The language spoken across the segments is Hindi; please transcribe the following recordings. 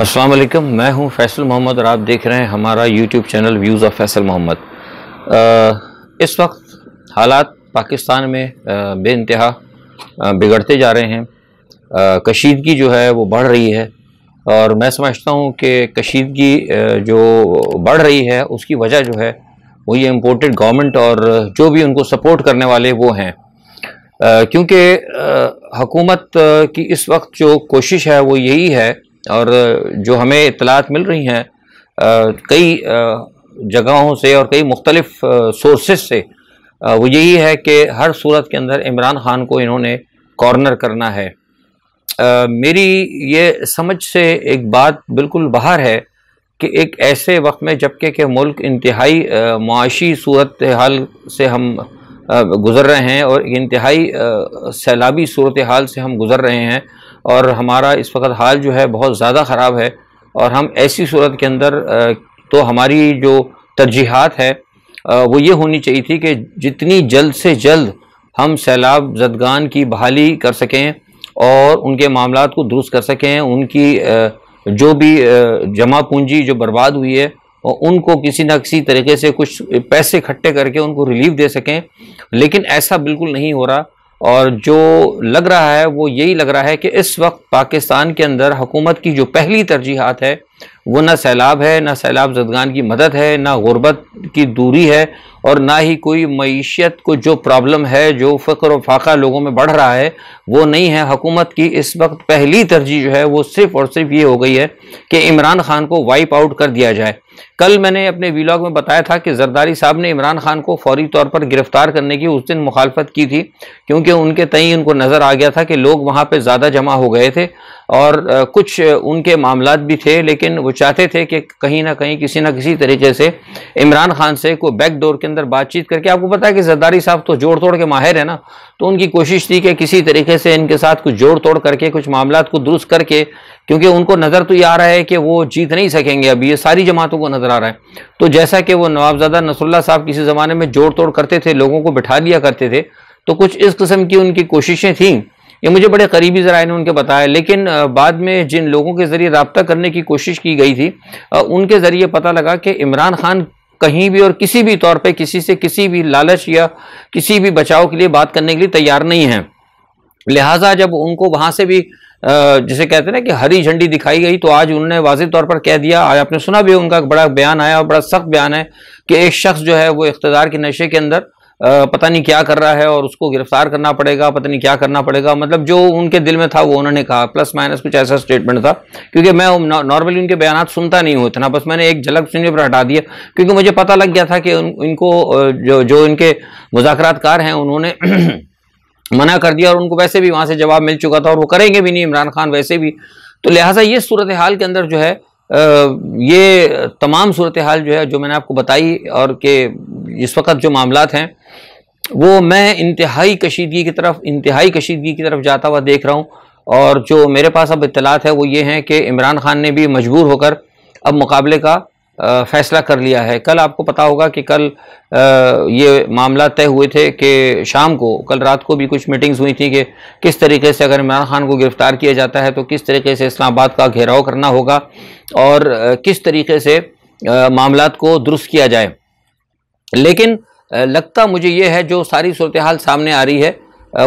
अस्सलाम वालेकुम मैं हूं फैसल मोहम्मद और आप देख रहे हैं हमारा YouTube channel views of Faisal Mohammad इस वक्त हालात पाकिस्तान में बे इंतहा बिगड़ते जा रहे हैं कशीदगी जो है वो बढ़ रही है और मैं समझता हूं कि कशीदगी जो बढ़ रही है उसकी वजह जो है वो ये इम्पोर्टेड गवर्नमेंट और जो भी उनको सपोर्ट करने वाले वो हैं क्योंकि हकूमत की इस वक्त जो कोशिश है वो यही है और जो हमें इतलात मिल रही हैं कई जगहों से और कई मुख्तलिफ सोर्सेस से आ, वो यही है कि हर सूरत के अंदर इमरान खान को इन्होंने कॉर्नर करना है आ, मेरी ये समझ से एक बात बिल्कुल बाहर है कि एक ऐसे वक्त में जबकि के मुल्क इंतहाई माशी सूरत हाल से हम गुज़र रहे हैं और इंतहाई सैलाबी सूरत हाल से हम गुज़र रहे हैं और हमारा इस वक्त हाल जो है बहुत ज़्यादा ख़राब है और हम ऐसी सूरत के अंदर तो हमारी जो तरजीहत है वो ये होनी चाहिए थी कि जितनी जल्द से जल्द हम सैलाब जदगान की बहाली कर सकें और उनके मामला को दुरुस्त कर सकें उनकी जो भी जमा पूंजी जो बर्बाद हुई है उनको किसी न किसी तरीके से कुछ पैसे इकट्ठे करके उनको रिलीफ दे सकें लेकिन ऐसा बिल्कुल नहीं हो रहा और जो लग रहा है वो यही लग रहा है कि इस वक्त पाकिस्तान के अंदर हुकूमत की जो पहली तरजीहत है वो ना सैलाब है ना सैलाब जदगान की मदद है ना गुरबत की दूरी है और ना ही कोई मीशत को जो प्रॉब्लम है जो फ़क्र और फाका लोगों में बढ़ रहा है वो नहीं है हकूमत की इस वक्त पहली तरजीह जो है वो सिर्फ़ और सिर्फ ये हो गई है कि इमरान खान को वाइप आउट कर दिया जाए कल मैंने अपने वीलाग में बताया था कि जरदारी साहब ने इमरान खान को फौरी तौर पर गिरफ्तार करने की उस दिन मुखालफत की थी क्योंकि उनके तई उनको नज़र आ गया था कि लोग वहाँ पर ज़्यादा जमा हो गए थे और कुछ उनके मामला भी थे लेकिन वो चाहते थे कि कहीं ना कहीं किसी ना किसी तरीके से इमरान खान से कोई बैक डोर के अंदर बातचीत करके आपको पता है कि जरदारी साहब तो जोड़ तोड़ के माहिर है ना तो उनकी कोशिश थी कि किसी तरीके से इनके साथ कुछ जोड़ तोड़ करके कुछ मामला को दुरुस्त करके क्योंकि उनको नज़र तो ये आ रहा है कि वो जीत नहीं सकेंगे अभी ये सारी जमातों को नज़र आ रहा है तो जैसा कि वो नवाबजादा नसरुल्ला साहब किसी ज़माने में जोड़ तोड़ करते थे लोगों को बिठा लिया करते थे तो कुछ इस किस्म की उनकी कोशिशें थीं ये मुझे बड़े करीबी ज़रा ने उनके बताया लेकिन बाद में जिन लोगों के ज़रिए रबता करने की कोशिश की गई थी उनके ज़रिए पता लगा कि इमरान खान कहीं भी और किसी भी तौर पे किसी से किसी भी लालच या किसी भी बचाव के लिए बात करने के लिए तैयार नहीं है लिहाजा जब उनको वहाँ से भी जिसे कहते हैं ना कि हरी झंडी दिखाई गई तो आज उन्होंने वाज तौर पर कह दिया आज आपने सुना भी उनका बड़ा बयान आया और बड़ा सख्त बयान है कि एक शख्स जो है वो इकतदार के नशे के अंदर पता नहीं क्या कर रहा है और उसको गिरफ्तार करना पड़ेगा पता नहीं क्या करना पड़ेगा मतलब जो उनके दिल में था वो उन्होंने कहा प्लस माइनस कुछ ऐसा स्टेटमेंट था क्योंकि मैं नॉर्मली उनके बयान सुनता नहीं हूँ इतना बस मैंने एक झलक सुनने पर हटा दिया क्योंकि मुझे पता लग गया था कि इनको जो जो इनके मुजाकरातकार हैं उन्होंने मना कर दिया और उनको वैसे भी वहाँ से जवाब मिल चुका था और वो करेंगे भी नहीं इमरान खान वैसे भी तो लिहाजा ये सूरत हाल के अंदर जो है ये तमाम सूरत हाल जो है जो मैंने आपको बताई और के इस वक्त जो मामला हैं वो मैं इंतहाई कशीदगी की तरफ इंतहाई कशीदगी की तरफ जाता हुआ देख रहा हूँ और जो मेरे पास अब इतलात है वो ये हैं कि इमरान खान ने भी मजबूर होकर अब मुकाबले का फ़ैसला कर लिया है कल आपको पता होगा कि कल ये मामला तय हुए थे कि शाम को कल रात को भी कुछ मीटिंग्स हुई थी कि किस तरीके से अगर इमरान खान को गिरफ़्तार किया जाता है तो किस तरीके से इस्लामाबाद का घेराव करना होगा और किस तरीके से मामला को दुरुस्त किया जाए लेकिन लगता मुझे ये है जो सारी सूरत हाल सामने आ रही है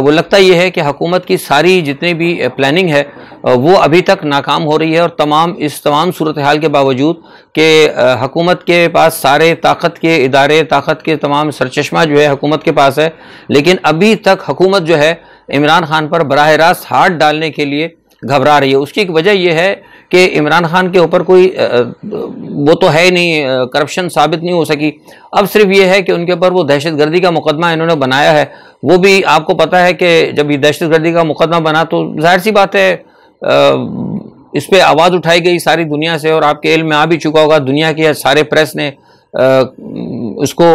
वो लगता ये है कि हकूमत की सारी जितनी भी प्लानिंग है वो अभी तक नाकाम हो रही है और तमाम इस तमाम सूरत हाल के बावजूद कि हकूमत के पास सारे ताकत के इदारे ताकत के तमाम सरचश्मा जो है हकूमत के पास है लेकिन अभी तक हकूमत जो है इमरान खान पर बरह रास्त हाथ डालने के लिए घबरा रही है उसकी एक वजह यह है कि इमरान खान के ऊपर कोई वो तो है ही नहीं करप्शन साबित नहीं हो सकी अब सिर्फ ये है कि उनके ऊपर वो दहशत गर्दी का मुकदमा इन्होंने बनाया है वो भी आपको पता है कि जब ये दहशत गर्दी का मुकदमा बना तो जाहिर सी बात है इस पर आवाज़ उठाई गई सारी दुनिया से और आपके इल में आ भी चुका होगा दुनिया के सारे प्रेस ने उसको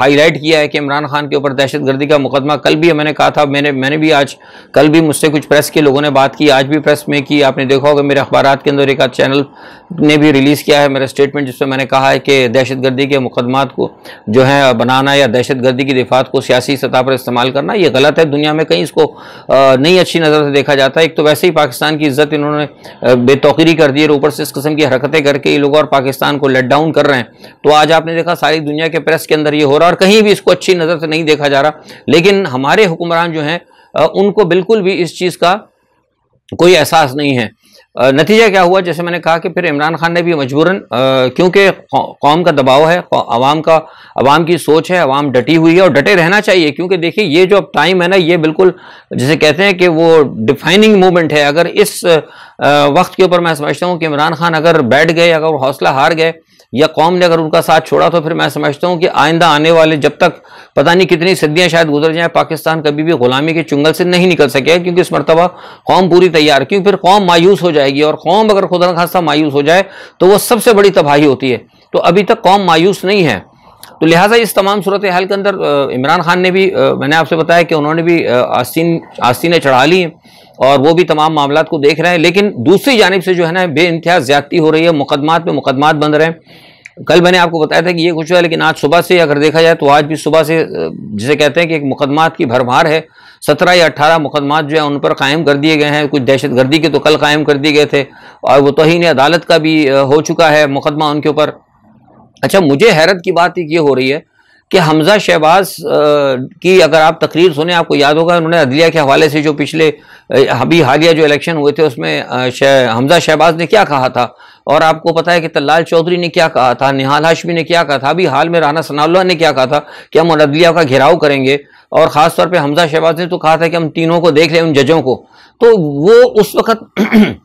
हाईलाइट किया है कि इमरान खान के ऊपर दहशत गर्दी का मुकदमा कल भी मैंने कहा था मैंने मैंने भी आज कल भी मुझसे कुछ प्रेस के लोगों ने बात की आज भी प्रेस में की आपने देखा होगा मेरे अखबार के अंदर एक आज चैनल ने भी रिलीज़ किया है मेरा स्टेटमेंट जिसमें मैंने कहा है कि दहशत गर्दी के मुकदमा को जो है बनाना या दहशत गर्दी की दिफात को सियासी सतह पर इस्तेमाल करना ये गलत है दुनिया में कहीं इसको नहीं अच्छी नज़र से देखा जाता है एक तो वैसे ही पाकिस्तान की इज्जत इन्होंने बेतौकरी कर दी है ऊपर से इस किस्म की हरकतें करके ये लोग और पाकिस्तान को लेट डाउन कर रहे हैं तो आज आपने देखा सारी दुनिया के प्रेस के अंदर ये हो रहा और कहीं भी इसको अच्छी नज़र से नहीं देखा जा रहा लेकिन हमारे हुक्मरान जो हैं उनको बिल्कुल भी इस चीज़ का कोई एहसास नहीं है नतीजा क्या हुआ जैसे मैंने कहा कि फिर इमरान खान ने भी मजबूरन क्योंकि कौम का दबाव है आवाम का आवाम की सोच है आवाम डटी हुई है और डटे रहना चाहिए क्योंकि देखिए ये जो अब टाइम है ना ये बिल्कुल जैसे कहते हैं कि वो डिफाइनिंग मोमेंट है अगर इस वक्त के ऊपर मैं समझता हूँ कि इमरान खान अगर बैठ गए अगर हौसला हार गए या कौम ने अगर उनका साथ छोड़ा तो फिर मैं समझता हूँ कि आइंदा आने वाले जब तक पता नहीं कितनी सदियाँ शायद गुजर जाए पाकिस्तान कभी भी गुलामी के चुंगल से नहीं निकल सके क्योंकि इस मरतबा कौम पूरी तैयार क्योंकि फिर कौम मायूस हो जाएगी और कौम अगर खुदा खासा मायूस हो जाए तो वह सबसे बड़ी तबाही होती है तो अभी तक कौम मायूस नहीं है तो लिहाजा इस तमाम सूरत हाल के अंदर इमरान खान ने भी मैंने आपसे बताया कि उन्होंने भी आस्तीन आस्तीनें चढ़ा ली हैं और वो भी तमाम मामला को देख रहे हैं लेकिन दूसरी जानब से जो है ना बे इंतहा ज्यादती हो रही है मुकदमात में मुकदमात बन रहे हैं कल मैंने आपको बताया था कि ये कुछ है लेकिन आज सुबह से अगर देखा जाए तो आज भी सुबह से जिसे कहते हैं कि एक मुकदमात की भरमार है सत्रह या अट्ठारह मुकदमात जो है उन पर कायम कर दिए गए हैं कुछ दहशत गर्दी के तो कल कायम कर दिए गए थे और वो तोहन अदालत का भी हो चुका है मुकदमा उनके ऊपर अच्छा मुझे हैरत की बात ये हो रही है कि हमजा शहबाज की अगर आप तकरीर सुने आपको याद होगा उन्होंने अदलिया के हवाले से जो पिछले अभी हालिया जो इलेक्शन हुए थे उसमें शह, हमजा शहबाज ने क्या कहा था और आपको पता है कि तल्लाल चौधरी ने क्या कहा था निहाल हाशमी ने क्या कहा था अभी हाल में राना सनाउल्ला ने क्या कहा था कि हम अदलिया का घेराव करेंगे और ख़ास तौर पर हमजा शहबाज ने तो कहा था कि हम तीनों को देख लें उन जजों को तो वो उस वक्त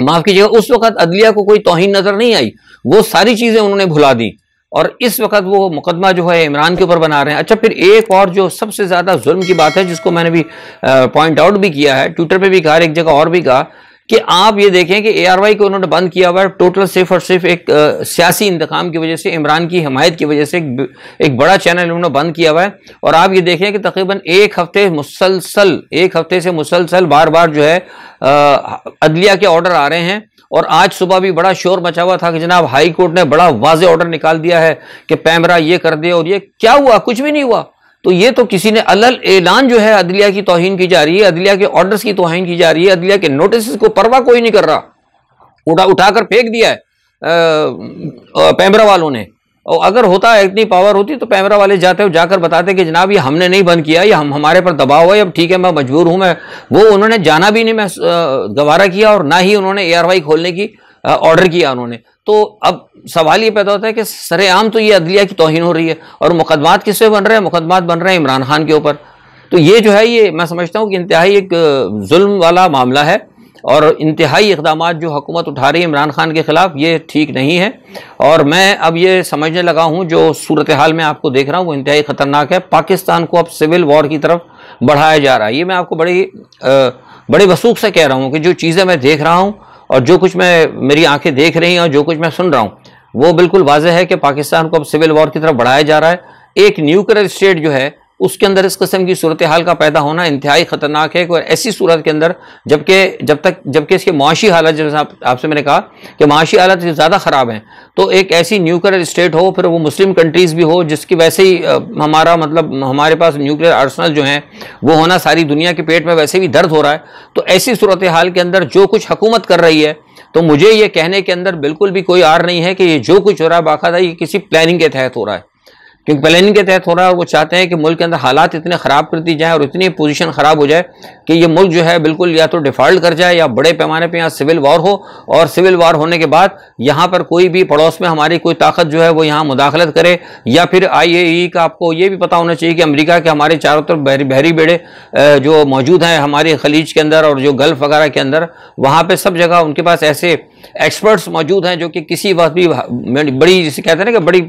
माफ कीजिएगा उस वक्त अदलिया को कोई तोहिन नजर नहीं आई वो सारी चीजें उन्होंने भुला दी और इस वक्त वो मुकदमा जो है इमरान के ऊपर बना रहे हैं अच्छा फिर एक और जो सबसे ज्यादा जुर्म की बात है जिसको मैंने भी पॉइंट आउट भी किया है ट्विटर पर भी कहा एक जगह और भी कहा कि आप ये देखें कि ए को उन्होंने बंद किया हुआ है टोटल सिर्फ और सिर्फ एक सियासी इंतकाम की वजह से इमरान की हमायत की वजह से एक, एक बड़ा चैनल उन्होंने बंद किया हुआ है और आप ये देखें कि तकरीबन एक हफ्ते मुसलसल एक हफ्ते से मुसलसल बार बार जो है अदलिया के ऑर्डर आ रहे हैं और आज सुबह भी बड़ा शोर मचा हुआ था कि जनाब हाई कोर्ट ने बड़ा वाज ऑर्डर निकाल दिया है कि पैमरा ये कर दे और ये क्या हुआ कुछ भी नहीं हुआ तो ये तो किसी ने अलल ऐलान जो है अदलिया की तोहन की जा रही है अदलिया के ऑर्डर्स की तोहन की जा रही है अदलिया के नोटिस को परवा कोई नहीं कर रहा उठा उठाकर फेंक दिया है पैमरा वालों ने और अगर होता है इतनी पावर होती तो पैमरा वाले जाते हो जाकर बताते कि जनाब ये हमने नहीं बंद किया ये हम हमारे पर दबाव है अब ठीक है मैं मजबूर हूँ मैं वो उन्होंने जाना भी नहीं मैं गवारा किया और ना ही उन्होंने ए खोलने की ऑर्डर किया उन्होंने तो अब सवाल ये पैदा होता है कि सरेआम तो ये अदलिया की तोहन हो रही है और मुकदमात किससे बन रहे हैं मुकदमात बन रहे हैं इमरान खान के ऊपर तो ये जो है ये मैं समझता हूँ कि इंतहाई एक जुल्म वाला मामला है और इंतहाई इकदाम जो हुकूमत उठा रही है इमरान खान के ख़िलाफ़ ये ठीक नहीं है और मैं अब ये समझने लगा हूँ जो सूरत हाल में आपको देख रहा हूँ वो इंतहाई ख़तरनाक है पाकिस्तान को अब सिविल वॉर की तरफ बढ़ाया जा रहा है ये मैं आपको बड़ी बड़े वसूख से कह रहा हूँ कि जो चीज़ें मैं देख रहा हूँ और जो कुछ मैं मेरी आंखें देख रही हैं और जो कुछ मैं सुन रहा हूँ वो बिल्कुल वाजह है कि पाकिस्तान को अब सिविल वॉर की तरफ बढ़ाया जा रहा है एक न्यूक्लियर स्टेट जो है उसके अंदर इस कस्म की सूरत हाल का पैदा होना इंतहाई ख़तरनाक है और ऐसी सूरत के अंदर जबकि जब तक जबकि इसके माशी हालत जैसे आप, आपसे मैंने कहा कि माशी हालत ज़्यादा ख़राब हैं तो एक ऐसी न्यूक्लियर स्टेट हो फिर वो मुस्लिम कंट्रीज़ भी हो जिसकी वैसे ही हमारा मतलब हमारे पास न्यूक्लियर आर्सनल जो हैं वो होना सारी दुनिया के पेट में वैसे भी दर्द हो रहा है तो ऐसी सूरत हाल के अंदर जो कुछ हकूमत कर रही है तो मुझे ये कहने के अंदर बिल्कुल भी कोई आर नहीं है कि ये जो कुछ हो रहा है बाकायदा ये किसी प्लानिंग के तहत हो रहा है क्योंकि प्लानिंग के तहत हो रहा है वो चाहते हैं कि मुल्क के अंदर हालात इतने ख़राब कर दी जाएँ और इतनी पोजीशन ख़राब हो जाए कि ये मुल्क जो है बिल्कुल या तो डिफ़ॉल्ट कर जाए या बड़े पैमाने पे यहाँ सिविल वॉर हो और सिविल वॉर होने के बाद यहाँ पर कोई भी पड़ोस में हमारी कोई ताकत जो है वो यहाँ मुदाखलत करे या फिर आई e का आपको ये भी पता होना चाहिए कि अमरीका के हमारे चारों तरफ बहरी बहरी बेड़े जो मौजूद हैं हमारे खलीज के अंदर और जो गल्फ वगैरह के अंदर वहाँ पर सब जगह उनके पास ऐसे एक्सपर्ट्स मौजूद हैं जो कि किसी वक्त भी बड़ी जिसे कहते हैं ना कि बड़ी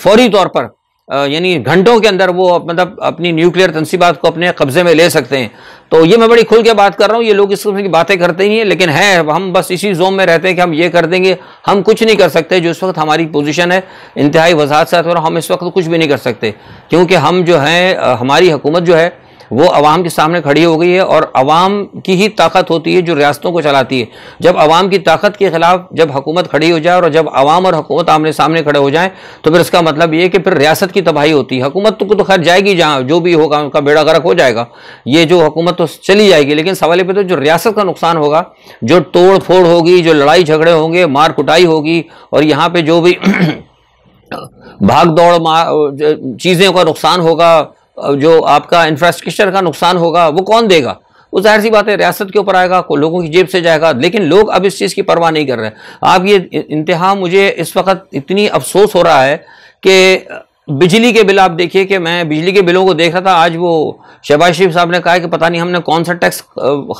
फौरी तौर पर यानी घंटों के अंदर वो मतलब अपनी न्यूक्लियर तनसीबात को अपने कब्जे में ले सकते हैं तो ये मैं बड़ी खुल के बात कर रहा हूँ ये लोग इस किस्म की बातें करते ही हैं लेकिन है हम बस इसी जोम में रहते हैं कि हम ये कर देंगे हम कुछ नहीं कर सकते जो इस वक्त हमारी पोजीशन है इंतहाई वजाहत से और हम इस वक्त कुछ भी नहीं कर सकते क्योंकि हम जो हैं हमारी हुकूमत जो है वो अवाम के सामने खड़ी हो गई है और अवाम की ही ताकत होती है जो रियासतों को चलाती है जब अवाम की ताकत के खिलाफ जब हुकूमत खड़ी हो जाए और जब अवाम और हुकूमत आमने सामने खड़े हो जाए तो फिर इसका मतलब ये कि फिर रियासत की तबाही होती है हुकूमत को तो खैर जाएगी जहाँ जो भी होगा उनका बेड़ा गर्क हो जाएगा ये जो हुकूमत तो चली जाएगी लेकिन सवाल पे तो जो रियासत का नुकसान होगा जो तोड़ फोड़ होगी जो लड़ाई झगड़े होंगे मार कुटाई होगी और यहाँ पर जो भी भाग दौड़ चीज़ों का नुकसान होगा जो आपका इंफ्रास्ट्रक्चर का नुकसान होगा वो कौन देगा वो जाहिर सी बात है रियासत के ऊपर आएगा को लोगों की जेब से जाएगा लेकिन लोग अब इस चीज़ की परवाह नहीं कर रहे आप ये इंतहा मुझे इस वक्त इतनी अफसोस हो रहा है कि बिजली के बिल आप देखिए कि मैं बिजली के बिलों को देख रहा था आज वो शहबाज शरीफ साहब ने कहा है कि पता नहीं हमने कौन सा टैक्स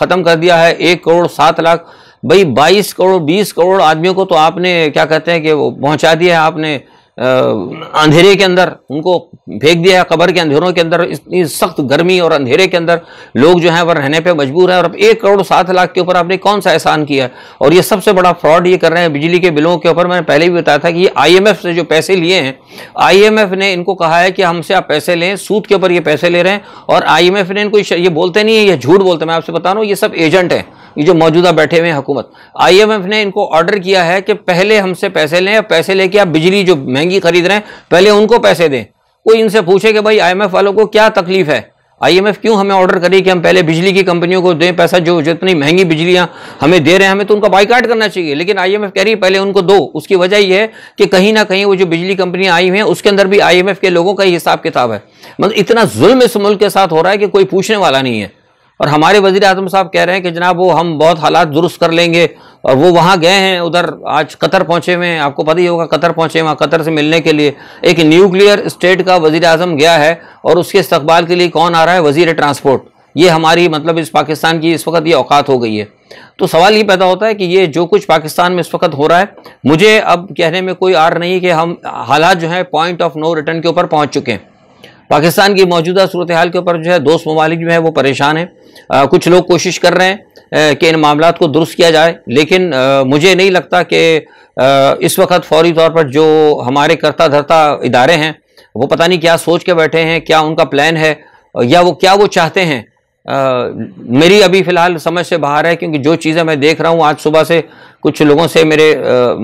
ख़त्म कर दिया है एक करोड़ सात लाख भाई बाईस करोड़ बीस करोड़ आदमियों को तो आपने क्या कहते हैं कि वो पहुँचा दिया है आपने अंधेरे के अंदर उनको फेंक दिया है कबर के अंधेरों के अंदर इतनी सख्त गर्मी और अंधेरे के अंदर लोग जो हैं वह रहने पे मजबूर हैं और अब एक करोड़ सात लाख के ऊपर आपने कौन सा एहसान किया है और ये सबसे बड़ा फ्रॉड ये कर रहे हैं बिजली के बिलों के ऊपर मैंने पहले भी बताया था कि ये एफ़ से जो पैसे लिए हैं एफ़ ने इनको कहा है कि हमसे आप पैसे लें सूद के ऊपर ये पैसे ले रहे हैं और एफ़ ने इनको ये बोलते नहीं है ये झूठ बोलते मैं आपसे बता रहा हूँ ये सब एजेंट हैं ये जो मौजूदा बैठे हुए हुकूमत आईएमएफ ने इनको ऑर्डर किया है कि पहले हमसे पैसे लें पैसे लेके आप बिजली जो महंगी खरीद रहे हैं पहले उनको पैसे दें कोई इनसे पूछे कि भाई आईएमएफ वालों को क्या तकलीफ है आईएमएफ क्यों हमें ऑर्डर करे कि हम पहले बिजली की कंपनियों को दें पैसा जो जितनी महंगी बिजलियां हमें दे रहे हैं हमें तो उनका बाइकाट करना चाहिए लेकिन आईएमएफ कह रही है पहले उनको दो उसकी वजह यह है कि कहीं ना कहीं वो जो बिजली कंपनियां आई हुई हैं उसके अंदर भी आईएमएफ के लोगों का ही हिसाब किताब है मतलब इतना जुल्म इस मुल्क के साथ हो रहा है कि कोई पूछने वाला नहीं है और हमारे वजीर अजम साहब कह रहे हैं कि जनाब वो हम बहुत हालात दुरुस्त कर लेंगे और वो वहाँ गए हैं उधर आज कतर पहुँचे हुए हैं आपको पता ही होगा कतर पहुँचे वहाँ कतर से मिलने के लिए एक न्यूक्लियर स्टेट का वजीर अजम गया है और उसके इस्तबाल के लिए कौन आ रहा है वजीर ट्रांसपोर्ट ये हमारी मतलब इस पाकिस्तान की इस वक्त ये औकात हो गई है तो सवाल ये पैदा होता है कि ये जो कुछ पाकिस्तान में इस वक्त हो रहा है मुझे अब कहने में कोई आर नहीं कि हम हालात जो है पॉइंट ऑफ नो रिटर्न के ऊपर पहुंच चुके हैं पाकिस्तान की मौजूदा सूरत हाल के ऊपर जो है दोस्त ममालिक जो है वो परेशान हैं कुछ लोग कोशिश कर रहे हैं कि इन मामला को दुरुस्त किया जाए लेकिन आ, मुझे नहीं लगता कि इस वक्त फौरी तौर पर जो हमारे करता धरता इदारे हैं वो पता नहीं क्या सोच के बैठे हैं क्या उनका प्लान है या वो क्या वो चाहते हैं आ, मेरी अभी फ़िलहाल समझ से बाहर है क्योंकि जो चीज़ें मैं देख रहा हूँ आज सुबह से कुछ लोगों से मेरे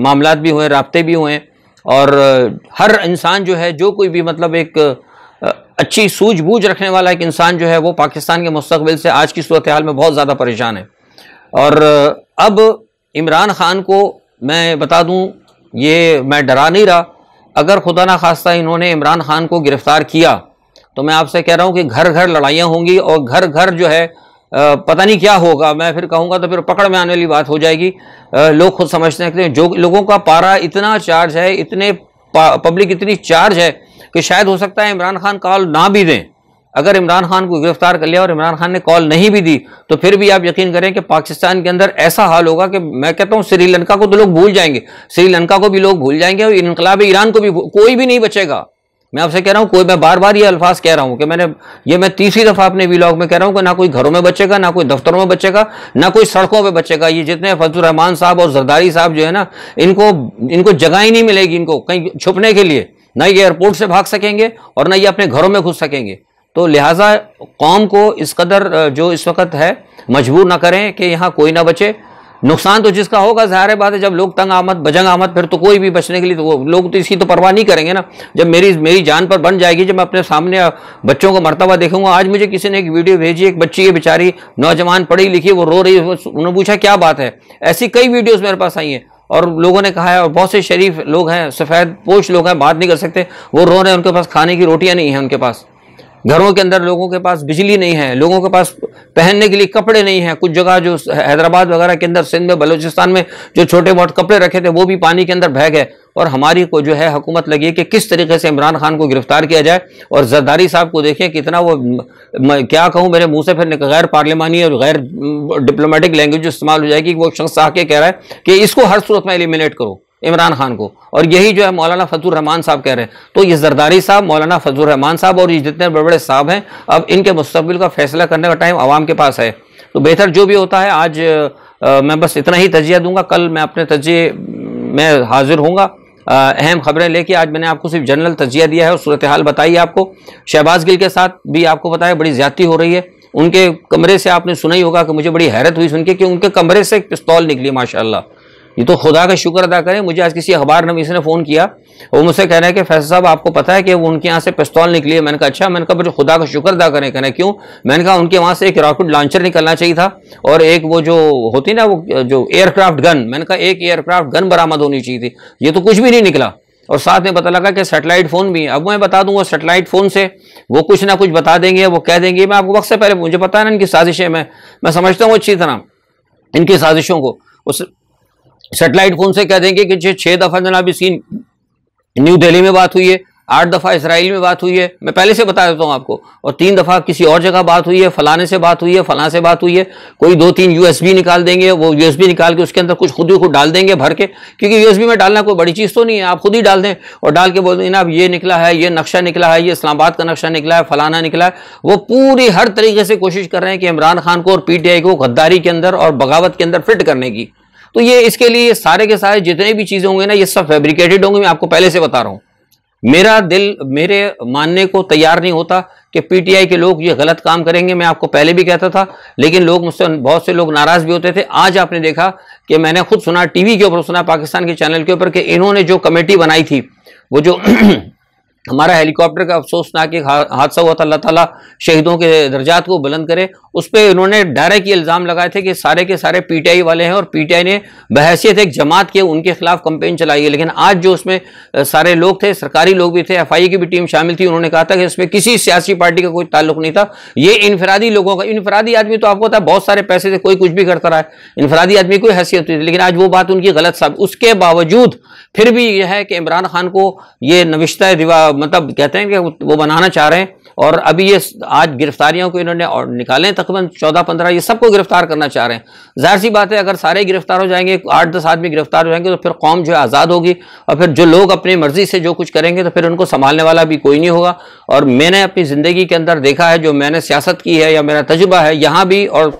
मामला भी हुए रबते भी हुए और हर इंसान जो है जो कोई भी मतलब एक अच्छी सूझबूझ रखने वाला एक इंसान जो है वो पाकिस्तान के मुस्तबिल से आज की सूरत हाल में बहुत ज़्यादा परेशान है और अब इमरान ख़ान को मैं बता दूँ ये मैं डरा नहीं रहा अगर खुदा ना खास्ता इन्होंने इमरान ख़ान को गिरफ़्तार किया तो मैं आपसे कह रहा हूँ कि घर घर लड़ाइयाँ होंगी और घर घर जो है पता नहीं क्या होगा मैं फिर कहूँगा तो फिर पकड़ में आने वाली बात हो जाएगी लोग खुद समझते हैं जो लोगों का पारा इतना चार्ज है इतने पब्लिक इतनी चार्ज है कि शायद हो सकता है इमरान खान कॉल ना भी दें अगर इमरान खान को गिरफ्तार कर लिया और इमरान खान ने कॉल नहीं भी दी तो फिर भी आप यकीन करें कि पाकिस्तान के अंदर ऐसा हाल होगा कि मैं कहता हूँ श्रीलंका को तो लोग भूल जाएंगे श्रीलंका को भी लोग भूल जाएंगे और इनकलाब ईरान को भी कोई भी नहीं बचेगा मैं आपसे कह रहा हूँ कोई मैं बार बार ये अल्फाज कह रहा हूँ कि मैंने ये मैं तीसरी दफ़ा अपने वीलॉग में कह रहा हूँ कि ना कोई घरों में बचेगा ना कोई दफ्तरों में बचेगा ना कोई सड़कों पर बचेगा ये जितने फजल रहमान साहब और जरदारी साहब जो है ना इनको इनको जगह ही नहीं मिलेगी इनको कहीं छुपने के लिए ना ये एयरपोर्ट से भाग सकेंगे और ना ये अपने घरों में घुस सकेंगे तो लिहाजा कौम को इस कदर जो इस वक्त है मजबूर ना करें कि यहाँ कोई ना बचे नुकसान तो जिसका होगा ज़ाहिर बात है जब लोग तंग आमद बजंग आमद फिर तो कोई भी बचने के लिए तो वो लोग तो इसकी तो परवाह नहीं करेंगे ना जब मेरी मेरी जान पर बन जाएगी जब मैं अपने सामने बच्चों को मरता हुआ देखूंगा आज मुझे किसी ने एक वीडियो भेजी एक बच्ची है बेचारी नौजवान पढ़ी लिखी वो रो रही उन्होंने पूछा क्या बात है ऐसी कई वीडियोज़ मेरे पास आई हैं और लोगों ने कहा है और बहुत से शरीफ लोग हैं सफ़ेद पोश लोग हैं बात नहीं कर सकते वो रो रहे हैं उनके पास खाने की रोटियां नहीं हैं उनके पास घरों के अंदर लोगों के पास बिजली नहीं है लोगों के पास पहनने के लिए कपड़े नहीं हैं कुछ जगह जो हैदराबाद वगैरह के अंदर सिंध में बलूचिस्तान में जो छोटे मोट कपड़े रखे थे वो भी पानी के अंदर बह गए और हमारी को जो है हुकूमत लगी है कि किस तरीके से इमरान खान को गिरफ्तार किया जाए और जरदारी साहब को देखें कितना वो मैं क्या कहूँ मेरे मुँह से फिर गैर पार्लियामानी और गैर डिप्लोमेटिक लैंग्वेज इस्तेमाल हो जाएगी वो शख्स आके कह रहा है कि इसको हर सूरत में एलिमिनेट करो इमरान खान को और यही जो है मौलाना फजल रहमान साहब कह रहे हैं तो ये जरदारी साहब मौलाना फजल रहमान साहब और ये जितने बड़े बड़े साहब हैं अब इनके मुस्तबिल का फैसला करने का टाइम आवाम के पास है तो बेहतर जो भी होता है आज आ, मैं बस इतना ही तजिया दूंगा कल मैं अपने तजिए में हाजिर हूँ अहम खबरें लेके आज मैंने आपको सिर्फ जनरल तजिया दिया है और सूरत हाल बताई आपको शहबाज गिल के साथ भी आपको बताया बड़ी ज्यादती हो रही है उनके कमरे से आपने सुना ही होगा कि मुझे बड़ी हैरत हुई सुन के कि उनके कमरे से एक पिस्तौल निकली माशाल्लाह ये तो खुदा का शुक्र अदा करें मुझे आज किसी अखबार नवीस ने फ़ोन किया वो मुझसे कह रहे हैं कि फैसल साहब आपको पता है कि वो उनके यहाँ से पिस्तौल निकली है मैंने कहा अच्छा मैंने कहा खुदा का शुक्र अदा करें करें क्यों मैंने कहा उनके वहाँ से एक रॉकेट लॉन्चर निकलना चाहिए था और एक वो जो होती ना वो जो एयरक्राफ्ट गन मैंने कहा एक एयरक्राफ्ट गन बरामद होनी चाहिए थी ये तो कुछ भी नहीं निकला और साथ में पता लगा कि सेटेलाइट फ़ोन भी है अब मैं बता दूंगा वो सेटेलाइट फ़ोन से वो कुछ ना कुछ बता देंगे वो कह देंगे मैं आपको वक्त से पहले मुझे पता है ना इनकी साजिशें मैं मैं समझता हूँ अच्छी तरह इनकी साजिशों को उस सेटेलाइट फोन से कह देंगे कि छह दफ़ा जनाब इसकी न्यू दिल्ली में बात हुई है आठ दफ़ा इसराइल में बात हुई है मैं पहले से बता देता हूँ आपको और तीन दफ़ा किसी और जगह बात हुई है फलाने से बात हुई है फलाने से बात हुई है कोई दो तीन यूएसबी निकाल देंगे वो यूएसबी निकाल के उसके अंदर कुछ खुद ही खुद डाल देंगे भर के क्योंकि यूएसबी में डालना कोई बड़ी चीज़ तो नहीं है आप खुद ही डाल दें और डाल के बोल दें ना ये निकला है ये नक्शा निकला है ये इस्लामाबाद का नक्शा निकला है फलाना निकला है वो पूरी हर तरीके से कोशिश कर रहे हैं कि इमरान खान को और पी को गद्दारी के अंदर और बगावत के अंदर फिट करने की तो ये इसके लिए सारे के सारे जितने भी चीज़ें होंगे ना ये सब फैब्रिकेटेड होंगे मैं आपको पहले से बता रहा हूँ मेरा दिल मेरे मानने को तैयार नहीं होता कि पीटीआई के लोग ये गलत काम करेंगे मैं आपको पहले भी कहता था लेकिन लोग मुझसे बहुत से लोग नाराज भी होते थे आज आपने देखा कि मैंने खुद सुना टीवी के ऊपर सुना पाकिस्तान के चैनल के ऊपर कि इन्होंने जो कमेटी बनाई थी वो जो हमारा हेलीकॉप्टर का अफसोसनाक एक हादसा हुआ था अल्लाह ताला शहीदों के दर्जात को बुलंद करे उस पर इन्होंने डायरेक्ट ये इल्ज़ाम लगाए थे कि सारे के सारे पीटीआई वाले हैं और पीटीआई ने बहसीत एक जमात के उनके खिलाफ कंपेन चलाई है लेकिन आज जो उसमें सारे लोग थे सरकारी लोग भी थे एफआई की भी टीम शामिल थी उन्होंने कहा था कि इसमें किसी सियासी पार्टी का कोई ताल्लुक नहीं था ये इनफरादी लोगों का इनफरादी आदमी तो आपको था बहुत सारे पैसे थे कोई कुछ भी करता रहा है इनफरादी आदमी कोई हैसियत नहीं थी लेकिन आज वो बात उनकी गलत साबित उसके बावजूद फिर भी यह है कि इमरान खान को ये नविश्ता मतलब कहते हैं कि वो बनाना चाह रहे हैं और अभी ये आज गिरफ्तारियों को इन्होंने और निकाले तकरीबन चौदह पंद्रह ये सबको गिरफ्तार करना चाह रहे हैं जाहिर सी बात है अगर सारे गिरफ्तार हो जाएंगे आठ दस आदमी गिरफ्तार हो जाएंगे तो फिर कौम जो है आज़ाद होगी और फिर जो लोग अपनी मर्ज़ी से जो कुछ करेंगे तो फिर उनको संभालने वाला भी कोई नहीं होगा और मैंने अपनी ज़िंदगी के अंदर देखा है जो मैंने सियासत की है या मेरा तजुबा है यहाँ भी और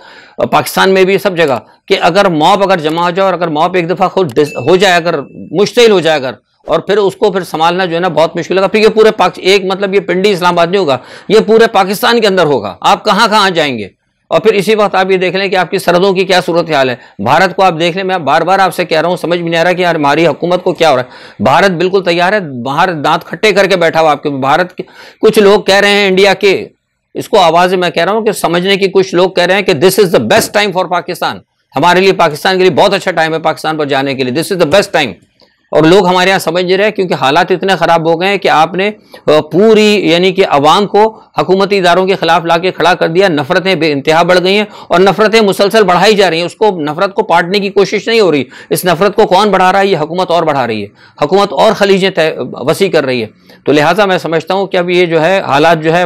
पाकिस्तान में भी सब जगह कि अगर मॉब अगर जमा हो जाए और अगर मॉब एक दफ़ा खुद हो जाए अगर मुश्तिल हो जाए अगर और फिर उसको फिर संभालना जो है ना बहुत मुश्किल होगा फिर ये पूरे पाक एक मतलब ये पिंडी इस्लामाबाद नहीं होगा ये पूरे पाकिस्तान के अंदर होगा आप कहाँ कहाँ जाएंगे और फिर इसी वक्त आप ये देख लें कि आपकी सरहदों की क्या सूरत हाल है भारत को आप देख लें मैं बार बार आपसे कह रहा हूँ समझ भी नहीं आ रहा कि यार हमारी हुकूमत को क्या हो रहा है भारत बिल्कुल तैयार है बाहर दांत खट्टे करके बैठा हुआ आपके भारत के कुछ लोग कह रहे हैं इंडिया के इसको आवाज में कह रहा हूँ कि समझने की कुछ लोग कह रहे हैं कि this is the best time for Pakistan हमारे लिए पाकिस्तान के लिए बहुत अच्छा टाइम है पाकिस्तान पर जाने के लिए this is the best time और लोग हमारे यहाँ समझ रहे हैं क्योंकि हालात इतने ख़राब हो गए हैं कि आपने पूरी यानी कि अवाम को हकूमती इदारों के खिलाफ ला के खड़ा कर दिया नफरतें बेानतहा बढ़ गई हैं और नफरतें मुसलसल बढ़ाई जा रही हैं उसको नफरत को पाटने की कोशिश नहीं हो रही इस नफरत को कौन बढ़ा रहा है ये हकूमत और बढ़ा रही है हकूमत और खलीजें वसी कर रही है तो लिहाजा मैं समझता हूँ कि अब ये जो है हालात जो है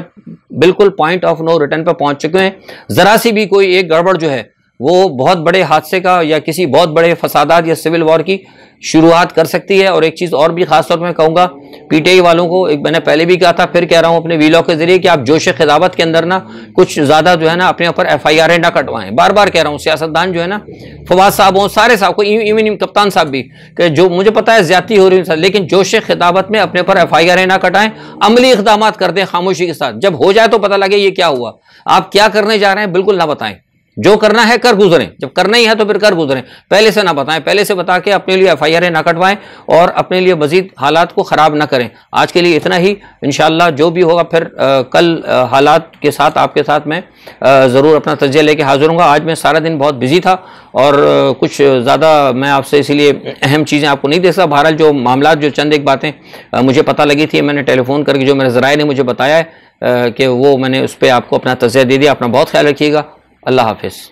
बिल्कुल पॉइंट ऑफ नो रिटर्न पर पहुँच चुके हैं ज़रा सी भी कोई एक गड़बड़ जो है वो बहुत बड़े हादसे का या किसी बहुत बड़े फसादात या सिविल वॉर की शुरुआत कर सकती है और एक चीज़ और भी खास तौर पर मैं कहूँगा पीटीआई वालों को एक मैंने पहले भी कहा था फिर कह रहा हूँ अपने वीलॉग के जरिए कि आप जोश खिदावत के अंदर ना कुछ ज़्यादा जो है ना अपने ऊपर एफ आई आर ना कटवाएं बार बार कह रहा हूँ सियासतदान जो है ना फवाद साहब हों सारे साहब को इवन कप्तान साहब भी कि जो मुझे पता है ज्यादा हो रही है लेकिन जोश खिदावत में अपने ऊपर एफ आई ना कटाएं अमली इकदाम कर दें खामोशी के साथ जब हो जाए तो पता लगे ये क्या हुआ आप क्या करने जा रहे हैं बिल्कुल ना बताएं जो करना है कर गुजरें जब करना ही है तो फिर कर गुजरें पहले से ना बताएं पहले से बता के अपने लिए एफ आई आर ना कटवाएं और अपने लिए मजीद हालात को ख़राब ना करें आज के लिए इतना ही इन जो भी होगा फिर आ, कल आ, हालात के साथ आपके साथ मैं ज़रूर अपना तजिया लेके हाजिर हूँ आज मैं सारा दिन बहुत बिजी था और आ, कुछ ज़्यादा मैं आपसे इसीलिए अहम चीज़ें आपको नहीं दे सकता बहरहाल जो मामला जो चंद एक बातें मुझे पता लगी थी मैंने टेलीफोन करके जो मेरे ज़राए ने मुझे बताया है कि वो मैंने उस पर आपको अपना तजिया दे दिया अपना बहुत ख्याल रखिएगा अल्लाह हाफिज़